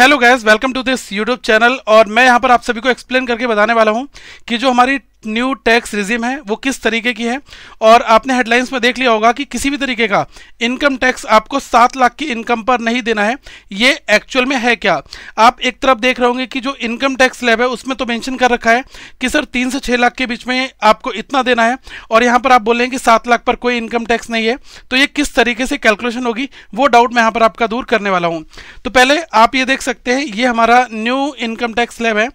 hello guys welcome to this YouTube channel और मैं यहाँ पर आप सभी को एक्सप्लेन करके बताने वाला हूँ कि जो हमारी न्यू टैक्स रिजिम है वो किस तरीके की है और आपने हेडलाइंस में देख लिया होगा कि किसी भी तरीके का इनकम टैक्स आपको सात लाख की इनकम पर नहीं देना है ये एक्चुअल में है क्या आप एक तरफ देख रहे होंगे कि जो इनकम टैक्स लेब है उसमें तो मेंशन कर रखा है कि सर तीन से छः लाख के बीच में आपको इतना देना है और यहाँ पर आप बोल रहे हैं कि सात लाख पर कोई इनकम टैक्स नहीं है तो ये किस तरीके से कैलकुलेशन होगी वो डाउट मैं यहाँ पर आपका दूर करने वाला हूँ तो पहले आप ये देख सकते हैं ये हमारा न्यू इनकम टैक्स लेब है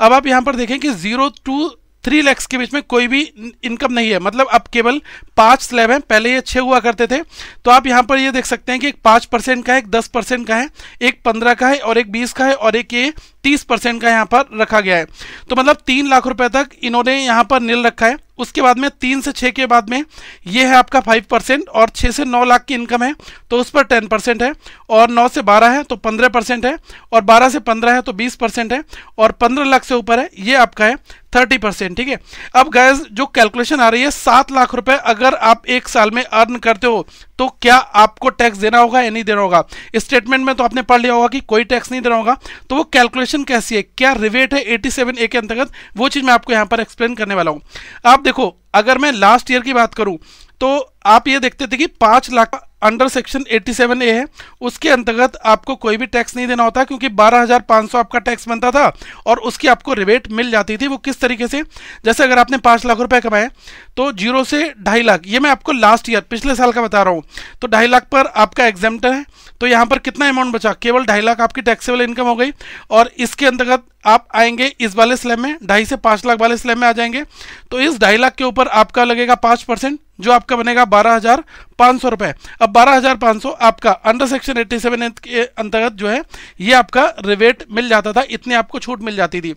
अब आप यहाँ पर देखें कि जीरो टू थ्री लैक्स के बीच में कोई भी इनकम नहीं है मतलब अब केवल पांच स्लैब हैं पहले ये छह हुआ करते थे तो आप यहाँ पर ये देख सकते हैं कि एक पांच परसेंट का है एक दस परसेंट का है एक पंद्रह का है और एक बीस का है और एक ये तीस परसेंट का यहाँ पर रखा गया है तो मतलब तीन लाख रुपए तक इन्होंने यहाँ पर नील रखा है उसके बाद में तीन से छः के बाद में ये है आपका फाइव परसेंट और छः से नौ लाख की इनकम है तो उस पर टेन परसेंट है और नौ से बारह है तो पंद्रह परसेंट है और बारह से पंद्रह है तो बीस परसेंट है और पंद्रह लाख से ऊपर है ये आपका है थर्टी परसेंट ठीक है अब गैस जो कैलकुलेशन आ रही है सात लाख रुपए अगर आप एक साल में अर्न करते हो तो क्या आपको टैक्स देना होगा या नहीं देना होगा स्टेटमेंट में तो आपने पढ़ लिया होगा कि कोई टैक्स नहीं देना होगा तो वो कैलकुलेशन कैसी है क्या रिवेट है 87 ए के अंतर्गत वो चीज़ मैं आपको यहां पर एक्सप्लेन करने वाला हूं आप देखो अगर मैं लास्ट ईयर की बात करूं तो आप ये देखते थे कि पांच लाख अंडर सेक्शन 87 ए है उसके अंतर्गत आपको कोई भी टैक्स नहीं देना होता क्योंकि 12,500 आपका टैक्स बनता था और उसकी आपको रिबेट मिल जाती थी वो किस तरीके से जैसे अगर आपने पाँच लाख रुपए कमाए तो जीरो से ढाई लाख ये मैं आपको लास्ट ईयर पिछले साल का बता रहा हूँ तो ढाई लाख पर आपका एग्जाम है तो यहाँ पर कितना अमाउंट बचा केवल ढाई लाख आपकी टैक्सेबल इनकम हो गई और इसके अंतर्गत आप आएंगे इस वाले स्लैब में ढाई से पाँच लाख वाले स्लैब में आ जाएंगे तो इस ढाई लाख के ऊपर आपका लगेगा पाँच परसेंट जो आपका बनेगा बारह हजार पाँच सौ रुपये अब बारह हजार पाँच सौ आपका अंडर सेक्शन एट्टी सेवन के अंतर्गत जो है ये आपका रिवेट मिल जाता था इतने आपको छूट मिल जाती थी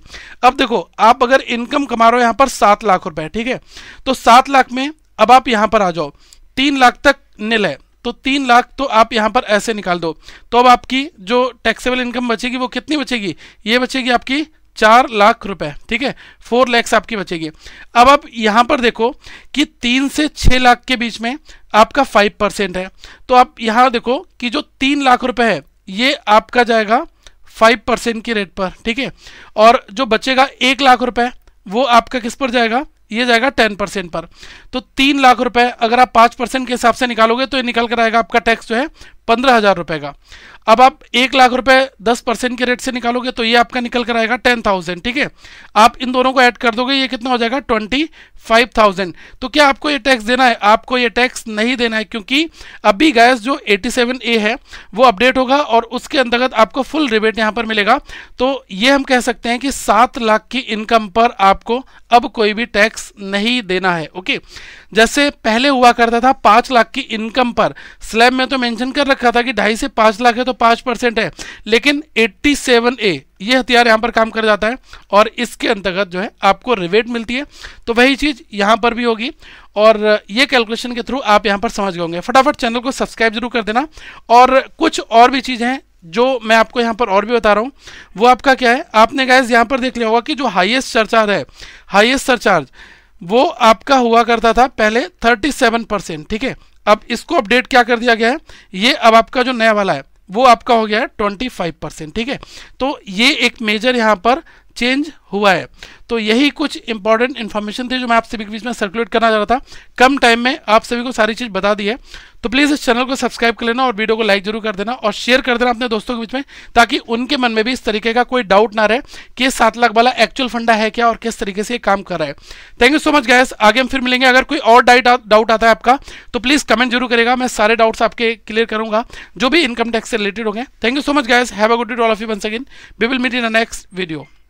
अब देखो आप अगर इनकम कमा रहे हो यहाँ पर सात लाख रुपए ठीक है तो सात लाख में अब आप यहाँ पर आ जाओ तीन लाख तक निल है तो तीन लाख तो आप यहाँ पर ऐसे निकाल दो तो अब आपकी जो टैक्सेबल इनकम बचेगी वो कितनी बचेगी ये बचेगी आपकी चार लाख रुपए ठीक है फोर लैक्स आपकी बचेगी अब आप यहां पर देखो कि तीन से छह लाख के बीच में आपका फाइव परसेंट है तो आप यहां देखो कि जो तीन लाख रुपए है ये आपका जाएगा फाइव परसेंट के रेट पर ठीक है और जो बचेगा एक लाख रुपए वो आपका किस पर जाएगा ये जाएगा टेन परसेंट पर तो तीन लाख रुपए अगर आप पांच परसेंट के हिसाब से निकालोगे तो ये निकल कर आएगा आपका टैक्स जो है पंद्रह हजार रुपए का अब आप एक लाख रुपए दस परसेंट के रेट से निकालोगे तो ये आपका निकल कर आएगा टेन थाउजेंड ठीक है आप इन दोनों को ऐड कर दोगे ये कितना हो जाएगा ट्वेंटी फाइव थाउजेंड तो क्या आपको ये टैक्स देना है आपको ये टैक्स नहीं देना है क्योंकि अभी गैस जो एटी सेवन ए है वो अपडेट होगा और उसके अंतर्गत आपको फुल रिबेट यहाँ पर मिलेगा तो ये हम कह सकते हैं कि सात लाख की इनकम पर आपको अब कोई भी टैक्स नहीं देना है ओके जैसे पहले हुआ करता था पाँच लाख की इनकम पर स्लैब में तो मैंशन कर रखा था कि ढाई से पांच लाख है तो पांच परसेंट है लेकिन 87 ए ये हथियार यहां पर काम कर जाता है और इसके अंतर्गत जो है आपको रिवेट मिलती है तो वही चीज़ यहां पर भी होगी और ये कैलकुलेशन के थ्रू आप यहां पर समझ गए होंगे फटाफट चैनल को सब्सक्राइब जरूर कर देना और कुछ और भी चीज़ें हैं जो मैं आपको यहां पर और भी बता रहा हूं वो आपका क्या है आपने गैस यहां पर देख लिया होगा कि जो हाइएस्ट सरचार्ज है हाइएस्ट सरचार्ज वो आपका हुआ करता था पहले 37 परसेंट ठीक है अब इसको अपडेट क्या कर दिया गया है ये अब आपका जो नया वाला है वो आपका हो गया है ट्वेंटी फाइव परसेंट ठीक है तो ये एक मेजर यहाँ पर चेंज हुआ है तो यही कुछ इंपॉर्टेंट इन्फॉर्मेशन थी जो मैं आप सभी के बीच में सर्कुलेट करना चाह रहा था कम टाइम में आप सभी को सारी चीज़ बता दी है तो प्लीज़ इस चैनल को सब्सक्राइब कर लेना और वीडियो को लाइक जरूर कर देना और शेयर कर देना अपने दोस्तों के बीच में ताकि उनके मन में भी इस तरीके का कोई डाउट ना रहे कि सात लाख वाला एक्चुअल फंडा है क्या और किस तरीके से ये काम कर रहा है thank you so much guys आगे हम फिर मिलेंगे अगर कोई और डाइट डाउट आता है आपका तो प्लीज़ कमेंट जरूर करेगा मैं सारे डाउट्स आपके क्लियर करूँगा जो भी इनकम टैक्स से रिलेटेड होंगे thank you so much guys have a good day all of you one again we will meet in a next video